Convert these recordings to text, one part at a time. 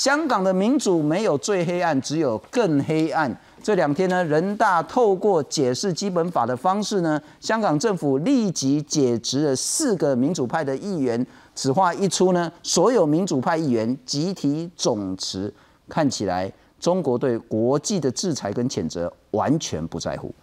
香港的民主没有最黑暗，只有更黑暗。这两天呢，人大透过解释基本法的方式呢，香港政府立即解职了四个民主派的议员。此话一出呢，所有民主派议员集体总辞。看起来，中国对国际的制裁跟谴责完全不在乎。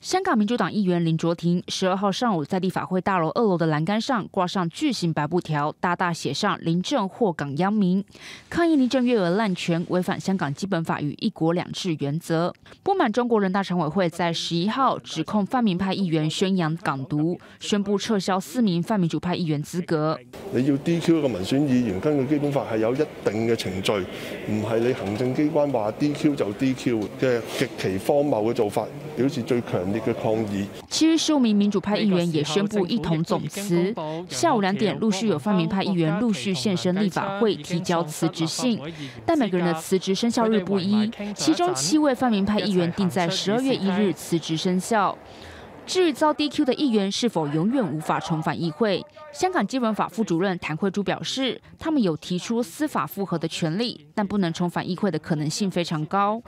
香港民主党议员林卓廷十二号上午在立法会大楼二楼的栏杆上挂上巨型白布条，大大写上“林郑祸港殃民”，抗议林郑月娥滥权，违反香港基本法与一国两制原则。不满中国人大常委会在十一号指控泛民派议员宣扬港独，宣布撤销四名泛民主派议员资格。你要 DQ 个民选议员，根据基本法系有一定嘅程序，唔系你行政机关话 DQ 就 DQ 嘅极其荒谬嘅做法。表示最强烈嘅抗议。七月十五名民主派议员也宣布一同总辞。下午两点，陆续有泛民派议员陆续现身立法会提交辞职信，但每个人的辞职生效日不一。其中七位泛民派议员定在十二月一日辞职生效。至于遭 DQ 的议员是否永远无法重返议会，香港基本法副主任谭慧珠表示，他们有提出司法复核的权利，但不能重返议会的可能性非常高。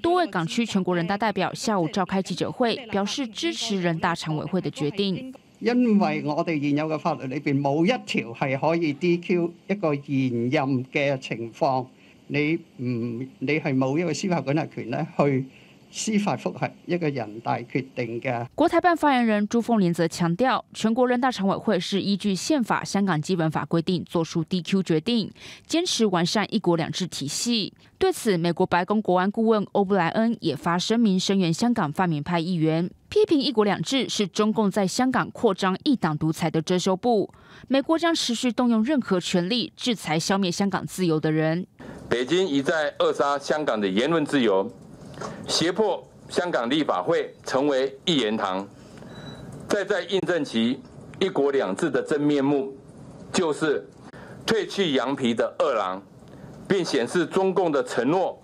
多位港區全國人大代表下午召開記者會，表示支持人大常委会的決定。因為我哋現有嘅法律裏边冇一條係可以 DQ 一個現任嘅情況，你唔你係冇一個司法管辖權咧去。司法覆核一個人大決定嘅國台辦發言人朱鳳蓮則強調，全國人大常委會是依據憲法、香港基本法規定作出 DQ 決定，堅持完善一國兩制體系。對此，美國白宮國安顧問歐布萊恩也發聲明聲援香港泛民派議員，批評一國兩制是中共在香港擴張一黨獨裁的遮羞布。美國將持續動用任何權力制裁、消滅香港自由的人。北京一再扼殺香港的言論自由。胁迫香港立法会成为一言堂，再再印证其“一国两制”的真面目，就是褪去羊皮的饿狼，并显示中共的承诺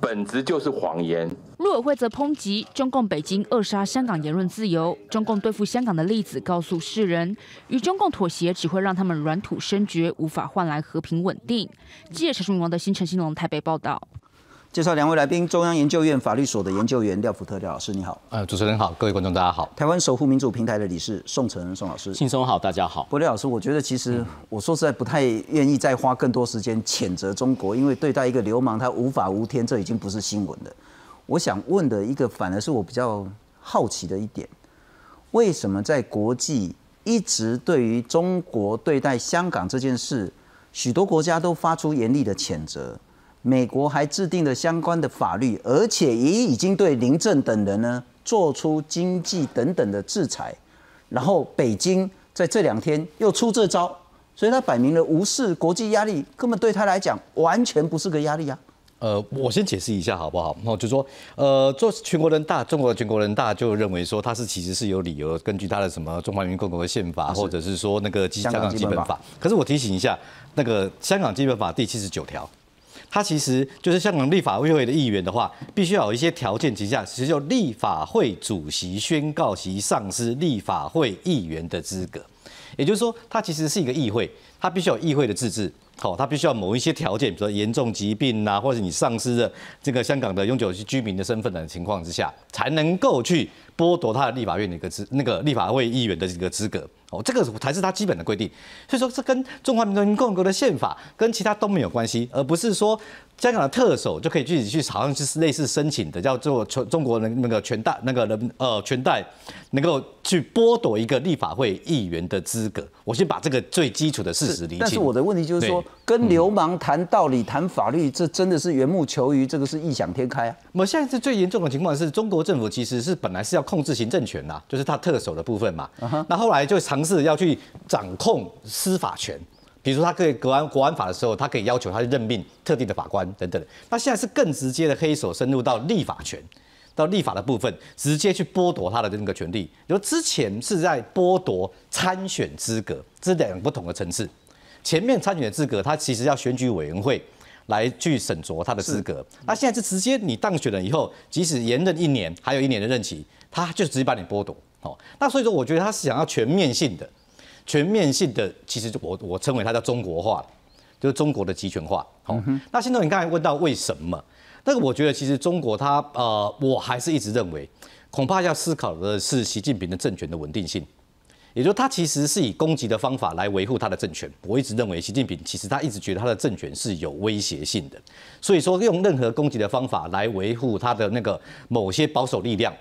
本质就是谎言。陆委会则抨击中共北京扼杀香港言论自由。中共对付香港的例子告诉世人，与中共妥协只会让他们软土生绝，无法换来和平稳定。记者陈明王的新陈新龙台北报道。介绍两位来宾，中央研究院法律所的研究员廖福特廖老师，你好。呃，主持人好，各位观众大家好。台湾守护民主平台的理事宋晨宋老师，轻松好，大家好。郭廖老师，我觉得其实我说实在不太愿意再花更多时间谴责中国，因为对待一个流氓他无法无天，这已经不是新闻了。我想问的一个反而是我比较好奇的一点，为什么在国际一直对于中国对待香港这件事，许多国家都发出严厉的谴责？美国还制定了相关的法律，而且也已经对林郑等人呢做出经济等等的制裁。然后北京在这两天又出这招，所以他摆明了无视国际压力，根本对他来讲完全不是个压力啊。呃，我先解释一下好不好？然后就说，呃，做全国人大，中国全国人大就认为说他是其实是有理由，根据他的什么《中华人民共和国宪法》，或者是说那个《香港基本法》。可是我提醒一下，那个《香港基本法》第七十九条。他其实就是香港立法会议员的话，必须要有一些条件之下，其实就立法会主席宣告其丧失立法会议员的资格。也就是说，他其实是一个议会，他必须有议会的自治。好，他必须要某一些条件，比如说严重疾病呐，或者你丧失了这个香港的永久居居民的身份的情况之下，才能够去剥夺他的立法院的一个资那个立法会议员的这个资格。哦，这个才是他基本的规定，所以说这跟《中华人民共和国的宪法》跟其他都没有关系，而不是说。香港的特首就可以自己去，好像就是类似申请的，叫做全中国人那个全代那个人呃全代能够去剥夺一个立法会议员的资格。我先把这个最基础的事实理清。但是我的问题就是说，跟流氓谈道理、谈法律，这真的是缘木求鱼，这个是异想天开啊。那么现在最严重的情况是中国政府其实是本来是要控制行政权啦，就是他特首的部分嘛。那后来就尝试要去掌控司法权。比如说，他可以国安国安法的时候，他可以要求他任命特定的法官等等。那现在是更直接的黑手深入到立法权，到立法的部分，直接去剥夺他的那个权利。比如之前是在剥夺参选资格，这是两个不同的层次。前面参选资格，他其实要选举委员会来去审酌他的资格。那现在是直接你当选了以后，即使延任一年还有一年的任期，他就直接把你剥夺。哦，那所以说，我觉得他是想要全面性的。全面性的，其实我我称为它叫中国化，就是中国的集权化。好，那新总，你刚才问到为什么？那个我觉得其实中国它呃，我还是一直认为，恐怕要思考的是习近平的政权的稳定性，也就是他其实是以攻击的方法来维护他的政权。我一直认为，习近平其实他一直觉得他的政权是有威胁性的，所以说用任何攻击的方法来维护他的那个某些保守力量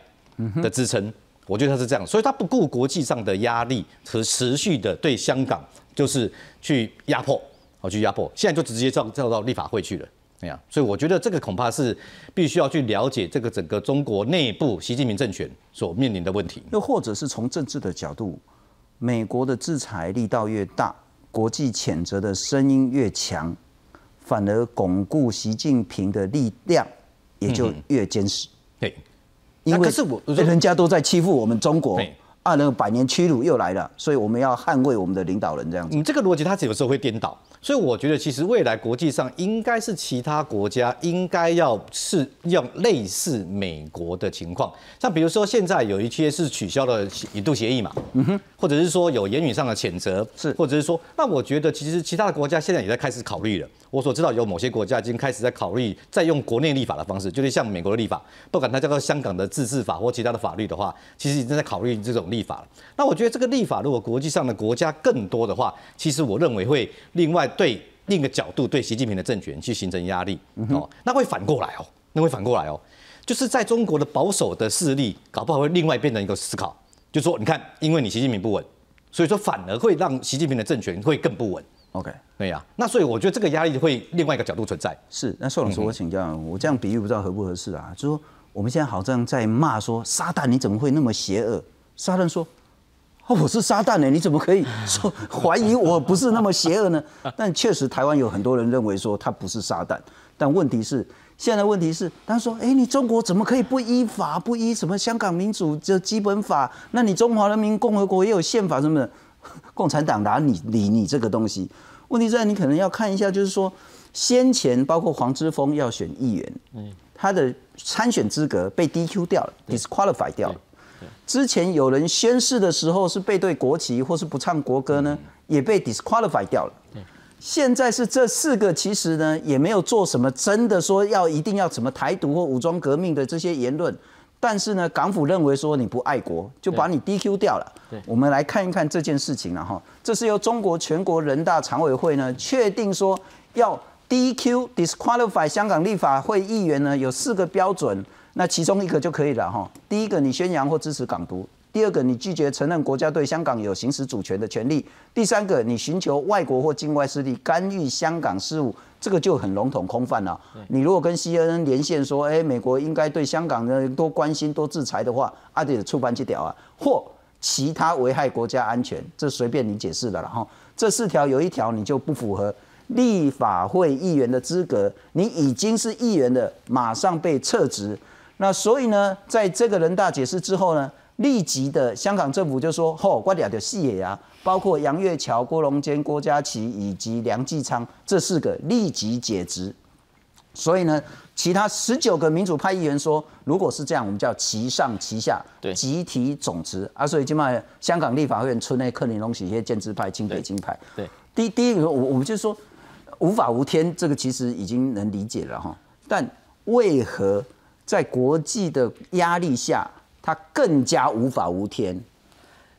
的支撑。我觉得他是这样，所以他不顾国际上的压力，持持续的对香港就是去压迫，好去压迫。现在就直接上叫到立法会去了，那呀。所以我觉得这个恐怕是必须要去了解这个整个中国内部习近平政权所面临的问题。又或者是从政治的角度，美国的制裁力道越大，国际谴责的声音越强，反而巩固习近平的力量也就越坚实。对。那可是我，人家都在欺负我们中国，啊，那个百年屈辱又来了，所以我们要捍卫我们的领导人这样子。你这个逻辑，它有时候会颠倒。所以我觉得，其实未来国际上应该是其他国家应该要是用类似美国的情况，像比如说现在有一些是取消了引渡协议嘛，嗯哼，或者是说有言语上的谴责，是，或者是说，那我觉得其实其他的国家现在也在开始考虑了。我所知道有某些国家已经开始在考虑再用国内立法的方式，就是像美国的立法，不管它叫做香港的自治法或其他的法律的话，其实已经在考虑这种立法了。那我觉得这个立法如果国际上的国家更多的话，其实我认为会另外对另一个角度对习近平的政权去形成压力。哦，那会反过来哦，那会反过来哦，就是在中国的保守的势力搞不好会另外变成一个思考，就说你看，因为你习近平不稳，所以说反而会让习近平的政权会更不稳。OK，对啊，那所以我觉得这个压力会另外一个角度存在。是，那宋老师，我请教，我这样比喻不知道合不合适啊？就说我们现在好像在骂说，撒旦你怎么会那么邪恶？撒旦说，我是撒旦呢，你怎么可以说怀疑我不是那么邪恶呢？但确实台湾有很多人认为说他不是撒旦，但问题是现在问题是，他说，哎，你中国怎么可以不依法不依什么香港民主这基本法？那你中华人民共和国也有宪法什么的。共产党拿你理你这个东西，问题在你可能要看一下，就是说先前包括黄之锋要选议员，他的参选资格被 DQ 掉了 d i s q u a l i f y 掉了。之前有人宣誓的时候是背对国旗或是不唱国歌呢，也被 d i s q u a l i f y 掉了。现在是这四个其实呢也没有做什么真的说要一定要什么台独或武装革命的这些言论。但是呢，港府认为说你不爱国，就把你 D Q 掉了。我们来看一看这件事情了哈。这是由中国全国人大常委会呢确定说要 D Q disqualify 香港立法会议员呢，有四个标准，那其中一个就可以了哈。第一个，你宣扬或支持港独；第二个，你拒绝承认国家对香港有行使主权的权利；第三个，你寻求外国或境外势力干预香港事务。这个就很笼统空泛了。你如果跟 CNN 连线说，哎，美国应该对香港的多关心、多制裁的话，啊，对，触犯几屌啊，或其他危害国家安全，这随便你解释了。然这四条有一条你就不符合立法会议员的资格，你已经是议员的，马上被撤职。那所以呢，在这个人大解释之后呢？立即的香港政府就说：“吼，我俩就四野呀，包括杨月桥、郭荣坚、郭家琪以及梁继昌这四个立即解职。所以呢，其他十九个民主派议员说，如果是这样，我们叫齐上齐下，对，集体总辞啊。所以今骂香港立法院村内克林隆、喜些建制派、亲北京派。对，第第一个我我们就说无法无天，这个其实已经能理解了哈。但为何在国际的压力下？他更加无法无天，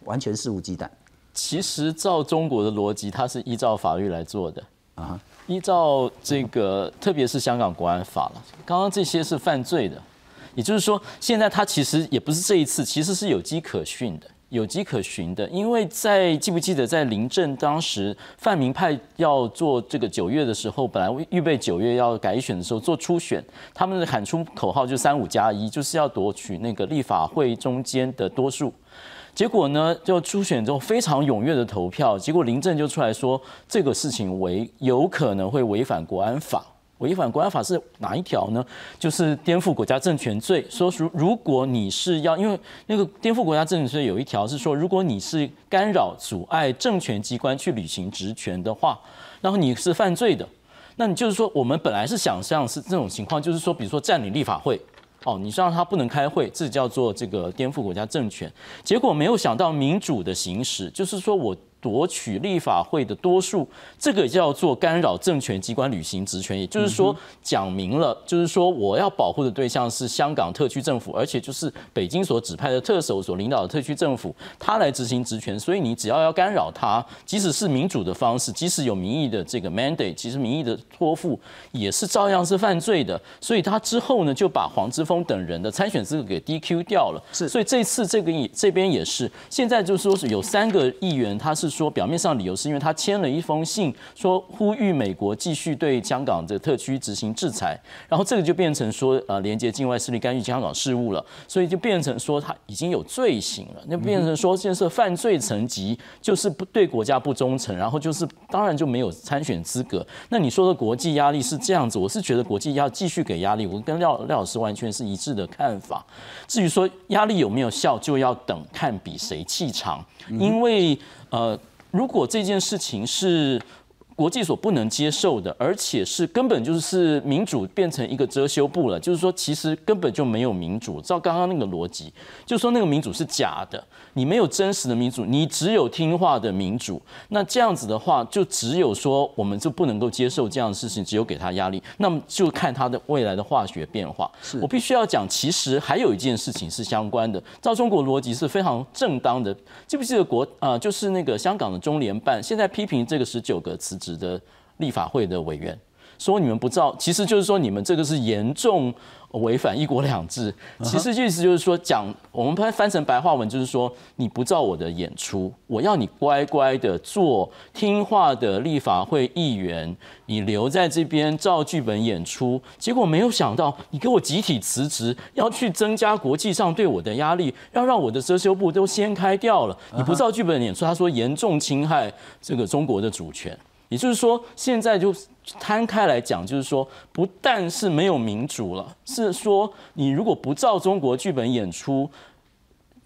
完全肆无忌惮。其实，照中国的逻辑，他是依照法律来做的啊，依照这个，特别是香港国安法了。刚刚这些是犯罪的，也就是说，现在他其实也不是这一次，其实是有机可循的。有迹可循的，因为在记不记得在临阵当时，泛民派要做这个九月的时候，本来预备九月要改选的时候做初选，他们喊出口号就三五加一，就是要夺取那个立法会中间的多数。结果呢，就初选之后非常踊跃的投票，结果林郑就出来说这个事情违有可能会违反国安法。违反国家法是哪一条呢？就是颠覆国家政权罪。说如如果你是要，因为那个颠覆国家政权罪有一条是说，如果你是干扰阻碍政权机关去履行职权的话，然后你是犯罪的。那你就是说，我们本来是想象是这种情况，就是说，比如说占领立法会，哦，你让他不能开会，这叫做这个颠覆国家政权。结果没有想到民主的行使，就是说我。夺取立法会的多数，这个叫做干扰政权机关履行职权，也就是说讲明了，就是说我要保护的对象是香港特区政府，而且就是北京所指派的特首所领导的特区政府，他来执行职权，所以你只要要干扰他，即使是民主的方式，即使有民意的这个 mandate，其实民意的托付也是照样是犯罪的，所以他之后呢就把黄之锋等人的参选资格给 D Q 掉了。是，所以这次这个这边也是，现在就是说是有三个议员他是。说表面上理由是因为他签了一封信，说呼吁美国继续对香港这个特区执行制裁，然后这个就变成说呃，连接境外势力干预香港事务了，所以就变成说他已经有罪行了，那变成说建设犯罪层级，就是不对国家不忠诚，然后就是当然就没有参选资格。那你说的国际压力是这样子，我是觉得国际要继续给压力，我跟廖廖老师完全是一致的看法。至于说压力有没有效，就要等看比谁气长，因为。呃，如果这件事情是。国际所不能接受的，而且是根本就是民主变成一个遮羞布了。就是说，其实根本就没有民主。照刚刚那个逻辑，就说那个民主是假的，你没有真实的民主，你只有听话的民主。那这样子的话，就只有说我们就不能够接受这样的事情，只有给他压力。那么就看他的未来的化学变化。我必须要讲，其实还有一件事情是相关的。照中国逻辑是非常正当的。记不记得国啊，就是那个香港的中联办现在批评这个十九个辞职。的立法会的委员说：“你们不照，其实就是说你们这个是严重违反一国两制。其实意思就是说，讲我们翻翻成白话文就是说，你不照我的演出，我要你乖乖的做听话的立法会议员，你留在这边照剧本演出。结果没有想到，你给我集体辞职，要去增加国际上对我的压力，要让我的遮羞布都掀开掉了。你不照剧本演出，他说严重侵害这个中国的主权。”也就是说，现在就摊开来讲，就是说，不但是没有民主了，是说你如果不照中国剧本演出，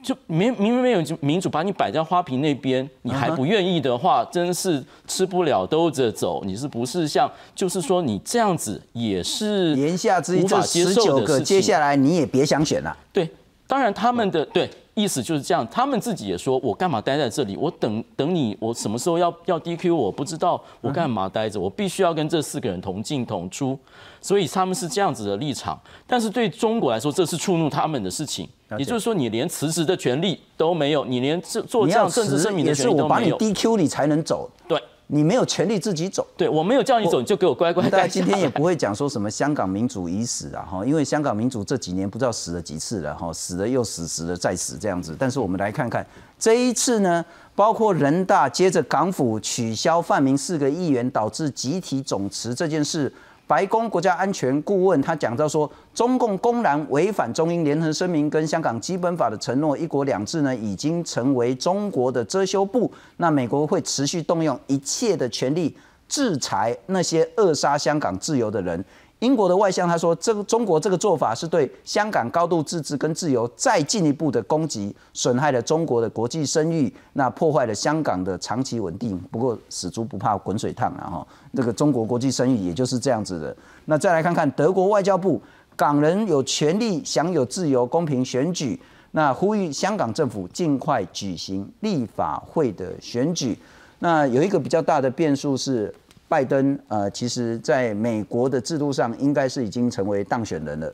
就没明明没有民主，把你摆在花瓶那边，你还不愿意的话，真是吃不了兜着走。你是不是像？就是说，你这样子也是言下之意，就十九个，接下来你也别想选了。对。当然，他们的对意思就是这样，他们自己也说，我干嘛待在这里？我等等你，我什么时候要要 D Q 我不知道，我干嘛待着？我必须要跟这四个人同进同出，所以他们是这样子的立场。但是对中国来说，这是触怒他们的事情，也就是说，你连辞职的权利都没有，你连这做这样甚至声明的权利都没有，我把你 D Q 你才能走，对。你没有权利自己走，对我没有叫你走，你就给我乖乖家今天也不会讲说什么香港民主已死啊，哈，因为香港民主这几年不知道死了几次了，哈，死了又死，死了再死这样子。但是我们来看看这一次呢，包括人大接着港府取消范明四个议员，导致集体总辞这件事。白宫国家安全顾问他讲到说，中共公然违反中英联合声明跟香港基本法的承诺，一国两制呢已经成为中国的遮羞布。那美国会持续动用一切的权力制裁那些扼杀香港自由的人。英国的外相他说：“这个中国这个做法是对香港高度自治跟自由再进一步的攻击，损害了中国的国际声誉，那破坏了香港的长期稳定。不过死猪不怕滚水烫啊！哈，这个中国国际声誉也就是这样子的。那再来看看德国外交部，港人有权利享有自由公平选举，那呼吁香港政府尽快举行立法会的选举。那有一个比较大的变数是。”拜登呃，其实在美国的制度上，应该是已经成为当选人了。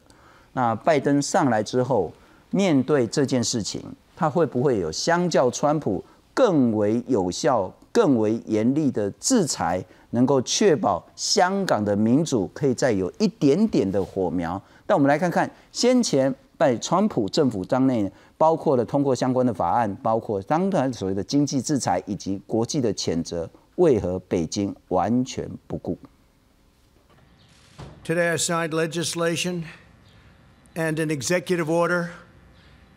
那拜登上来之后，面对这件事情，他会不会有相较川普更为有效、更为严厉的制裁，能够确保香港的民主可以再有一点点的火苗？但我们来看看先前拜川普政府当内，包括了通过相关的法案，包括当然所谓的经济制裁以及国际的谴责。为何北京完全不顾？Today I signed legislation and an executive order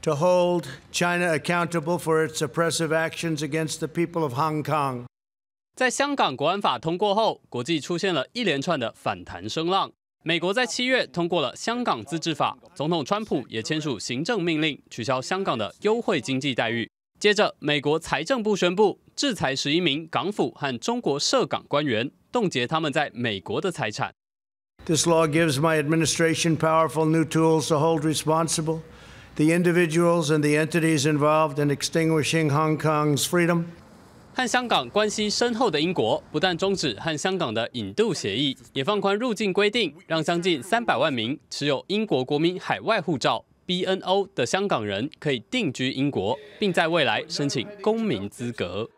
to hold China accountable for its oppressive actions against the people of Hong Kong。在香港国安法通过后，国际出现了一连串的反弹声浪。美国在七月通过了香港自治法，总统川普也签署行政命令，取消香港的优惠经济待遇。接着，美国财政部宣布制裁十一名港府和中国涉港官员，冻结他们在美国的财产。This law gives my administration powerful new tools to hold responsible the individuals and the entities involved in extinguishing Hong Kong's freedom. 和香港关系深厚的英国，不但终止和香港的引渡协议，也放宽入境规定，让将近三百万名持有英国国民海外护照。BNO 的香港人可以定居英国，并在未来申请公民资格。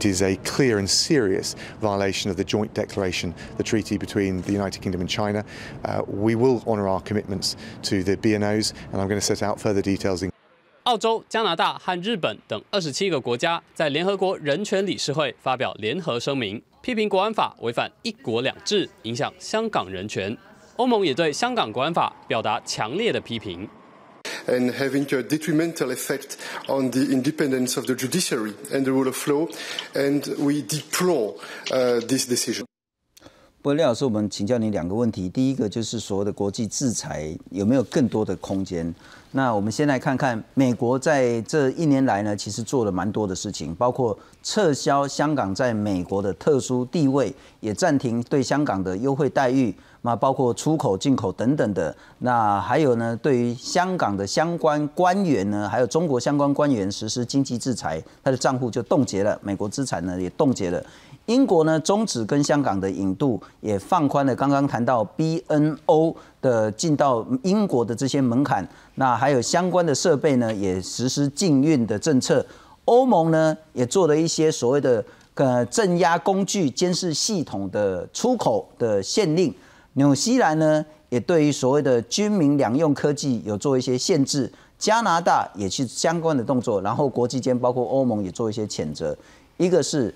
It is a clear and serious violation of the Joint Declaration, the treaty between the United Kingdom and China. We will honour our commitments to the BNOs, and I'm going to set out further details. 澳洲、加拿大和日本等二十七个国家在联合国人权理事会发表联合声明，批评国安法违反“一国两制”，影响香港人权。欧盟也对香港国安法表达强烈的批评。and having a detrimental effect on the independence of the judiciary and the rule of law, and we deplore uh, this decision. 不过，廖老师，我们请教你两个问题。第一个就是所谓的国际制裁有没有更多的空间？那我们先来看看美国在这一年来呢，其实做了蛮多的事情，包括撤销香港在美国的特殊地位，也暂停对香港的优惠待遇，那包括出口、进口等等的。那还有呢，对于香港的相关官员呢，还有中国相关官员实施经济制裁，他的账户就冻结了，美国资产呢也冻结了。英国呢终止跟香港的引渡，也放宽了刚刚谈到 BNO 的进到英国的这些门槛。那还有相关的设备呢，也实施禁运的政策。欧盟呢也做了一些所谓的呃镇压工具监视系统的出口的限令。纽西兰呢也对于所谓的军民两用科技有做一些限制。加拿大也去相关的动作，然后国际间包括欧盟也做一些谴责。一个是。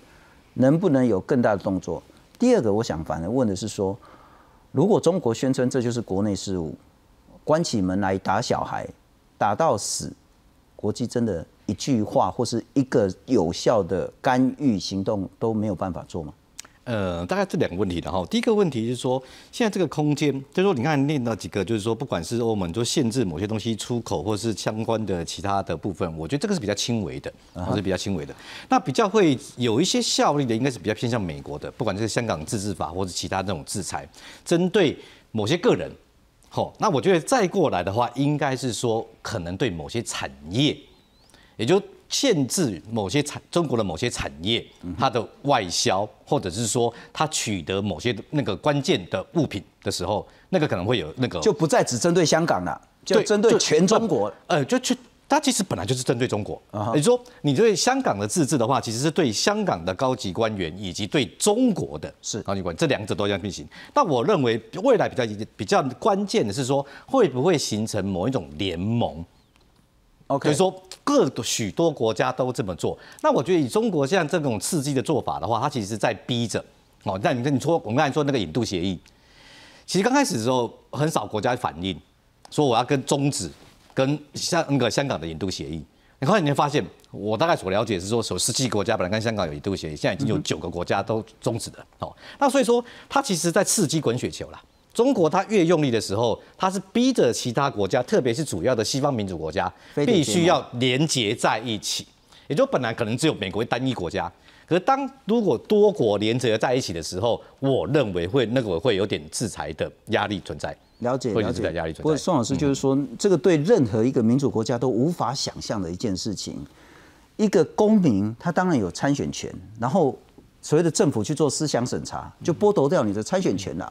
能不能有更大的动作？第二个，我想反而问的是说，如果中国宣称这就是国内事务，关起门来打小孩，打到死，国际真的，一句话或是一个有效的干预行动都没有办法做吗？呃，大概这两个问题的哈，第一个问题是说，现在这个空间，就是说，你看，念到几个，就是说，不管是欧盟就限制某些东西出口，或是相关的其他的部分，我觉得这个是比较轻微的，是比较轻微的。那比较会有一些效力的，应该是比较偏向美国的，不管是香港自治法或者其他这种制裁，针对某些个人，吼，那我觉得再过来的话，应该是说，可能对某些产业，也就。限制某些产中国的某些产业，它的外销，或者是说它取得某些那个关键的物品的时候，那个可能会有那个就不再只针对香港了，就针对全中国，呃，就去它其实本来就是针对中国。你说你对香港的自治的话，其实是对香港的高级官员以及对中国的高级官员，这两者都要并行。那我认为未来比较比较关键的是说，会不会形成某一种联盟？所以说，各许多国家都这么做。那我觉得以中国现在这种刺激的做法的话，它其实在逼着哦。那你你说，我们刚才说那个引渡协议，其实刚开始的时候很少国家反应，说我要跟终止跟香那个香港的引渡协议。你看你会发现，我大概所了解是说，首十七个国家本来跟香港有引渡协议，现在已经有九个国家都终止的。哦，那所以说，它其实在刺激滚雪球了。中国它越用力的时候，它是逼着其他国家，特别是主要的西方民主国家，必须要连结在一起。也就本来可能只有美国单一国家，可是当如果多国连结在一起的时候，我认为会那个会有点制裁的压力存在。了解了解。制裁压力存在。不过宋老师就是说，这个对任何一个民主国家都无法想象的一件事情。一个公民他当然有参选权，然后。所谓的政府去做思想审查，就剥夺掉你的参选权了。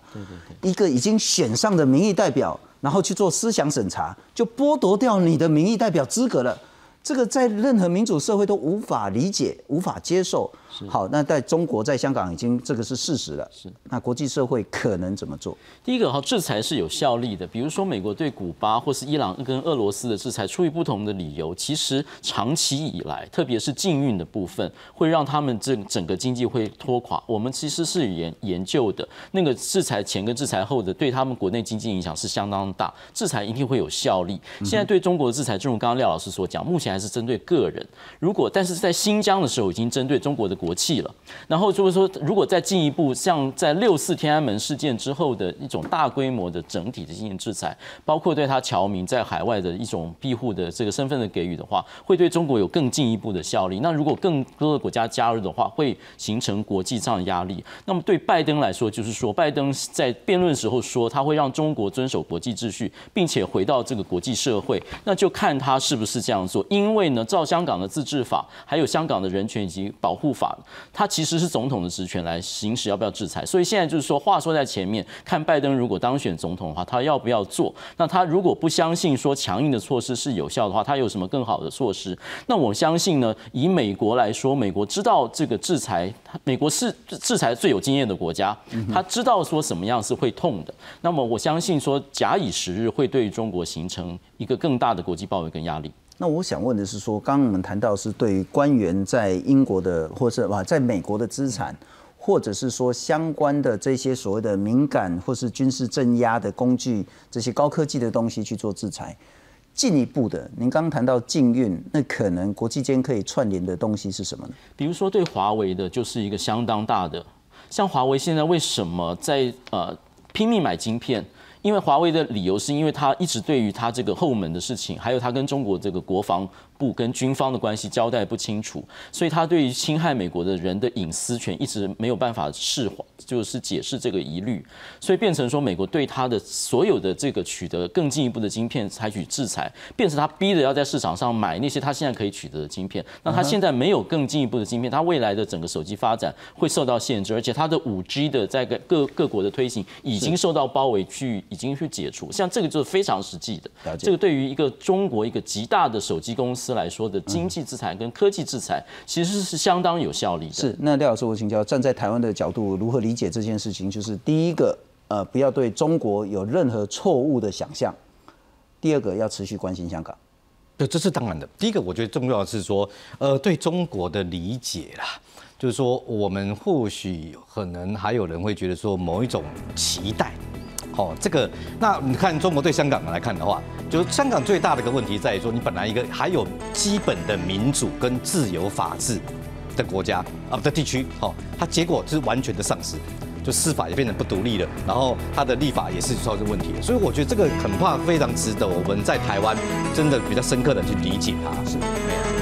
一个已经选上的民意代表，然后去做思想审查，就剥夺掉你的民意代表资格了。这个在任何民主社会都无法理解、无法接受。好，那在中国，在香港已经这个是事实了。是，那国际社会可能怎么做？第一个哈，制裁是有效力的。比如说，美国对古巴或是伊朗跟俄罗斯的制裁，出于不同的理由，其实长期以来，特别是禁运的部分，会让他们这整个经济会拖垮。我们其实是研研究的，那个制裁前跟制裁后的对他们国内经济影响是相当大。制裁一定会有效力。现在对中国的制裁，正如刚刚廖老师所讲，目前还是针对个人。如果但是在新疆的时候，已经针对中国的国。国气了，然后就是说，如果再进一步像在六四天安门事件之后的一种大规模的整体的进行制裁，包括对他侨民在海外的一种庇护的这个身份的给予的话，会对中国有更进一步的效力。那如果更多的国家加入的话，会形成国际上的压力。那么对拜登来说，就是说，拜登在辩论时候说他会让中国遵守国际秩序，并且回到这个国际社会，那就看他是不是这样做。因为呢，照香港的自治法，还有香港的人权以及保护法。他其实是总统的职权来行使要不要制裁，所以现在就是说，话说在前面，看拜登如果当选总统的话，他要不要做？那他如果不相信说强硬的措施是有效的话，他有什么更好的措施？那我相信呢，以美国来说，美国知道这个制裁，他美国是制裁最有经验的国家，他知道说什么样是会痛的。那么我相信说，假以时日，会对中国形成一个更大的国际包围跟压力。那我想问的是，说刚刚我们谈到是对于官员在英国的，或是哇，在美国的资产，或者是说相关的这些所谓的敏感或是军事镇压的工具，这些高科技的东西去做制裁。进一步的，您刚刚谈到禁运，那可能国际间可以串联的东西是什么呢？比如说对华为的，就是一个相当大的。像华为现在为什么在呃拼命买晶片？因为华为的理由是因为他一直对于他这个后门的事情，还有他跟中国这个国防。部跟军方的关系交代不清楚，所以他对于侵害美国的人的隐私权一直没有办法释，怀，就是解释这个疑虑，所以变成说美国对他的所有的这个取得更进一步的晶片采取制裁，变成他逼着要在市场上买那些他现在可以取得的晶片。那他现在没有更进一步的晶片，他未来的整个手机发展会受到限制，而且他的五 G 的在各各各国的推行已经受到包围，去已经去解除，像这个就是非常实际的。这个对于一个中国一个极大的手机公司。是来说的经济制裁跟科技制裁其实是相当有效力的。是那廖老师，我请教站在台湾的角度如何理解这件事情？就是第一个，呃，不要对中国有任何错误的想象；第二个，要持续关心香港。对，这是当然的。第一个，我觉得重要的是说，呃，对中国的理解啦，就是说，我们或许可能还有人会觉得说，某一种期待。哦，这个，那你看，中国对香港来看的话，就是香港最大的一个问题在于说，你本来一个还有基本的民主跟自由法治的国家啊的地区，哦，它结果是完全的丧失，就司法也变成不独立了，然后它的立法也是造成问题，所以我觉得这个恐怕非常值得我们在台湾真的比较深刻的去理解它。是。没有。